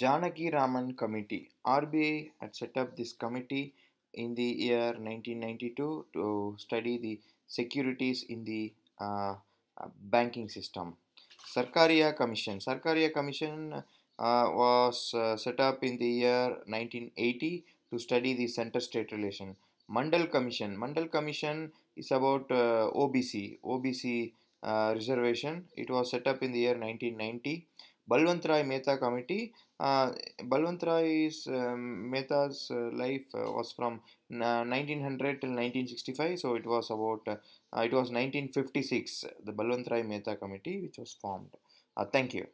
Janaki Raman Committee. RBI had set up this committee in the year 1992 to study the securities in the uh, uh, banking system. Sarkaria Commission. Sarkaria Commission uh, was uh, set up in the year 1980 to study the center-state relation. Mandal Commission. Mandal Commission is about uh, OBC. OBC uh, reservation. It was set up in the year 1990. Rai Mehta committee. Uh, Balwantrai um, Mehta's uh, life uh, was from 1900 uh, till 1965, so it was about it was 1956. The Rai Mehta committee, which was formed. thank you.